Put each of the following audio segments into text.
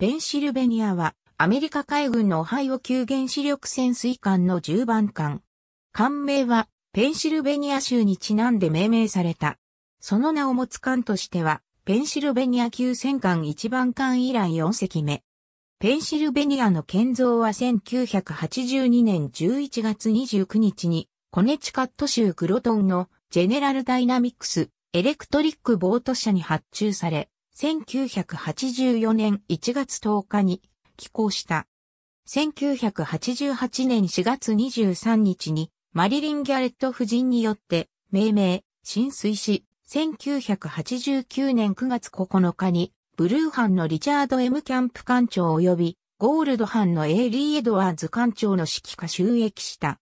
ペンシルベニアは、アメリカ海軍のオハイオ級原子力潜水艦の10番艦。艦名は、ペンシルベニア州にちなんで命名された。その名を持つ艦としては、ペンシルベニア級戦艦1番艦以来4隻目。ペンシルベニアの建造は1982年11月29日に、コネチカット州グロトンのジェネラルダイナミックスエレクトリックボート社に発注され、1984年1月10日に寄港した。1988年4月23日にマリリン・ギャレット夫人によって命名、浸水し、1989年9月9日にブルーハンのリチャード・ M・ キャンプ艦長及びゴールドハンのエイリー・エドワーズ艦長の指揮下収益した。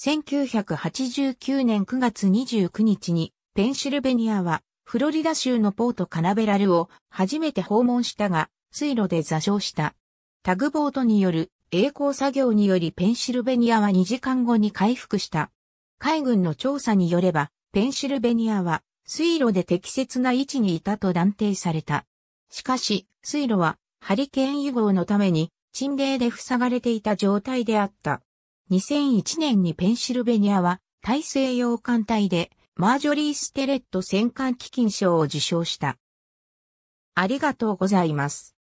1989年9月29日にペンシルベニアはフロリダ州のポートカナベラルを初めて訪問したが、水路で座礁した。タグボートによる栄光作業によりペンシルベニアは2時間後に回復した。海軍の調査によれば、ペンシルベニアは水路で適切な位置にいたと断定された。しかし、水路はハリケーン油号のために沈冷で塞がれていた状態であった。2001年にペンシルベニアは大西洋艦隊でマージョリー・ステレット戦艦基金賞を受賞した。ありがとうございます。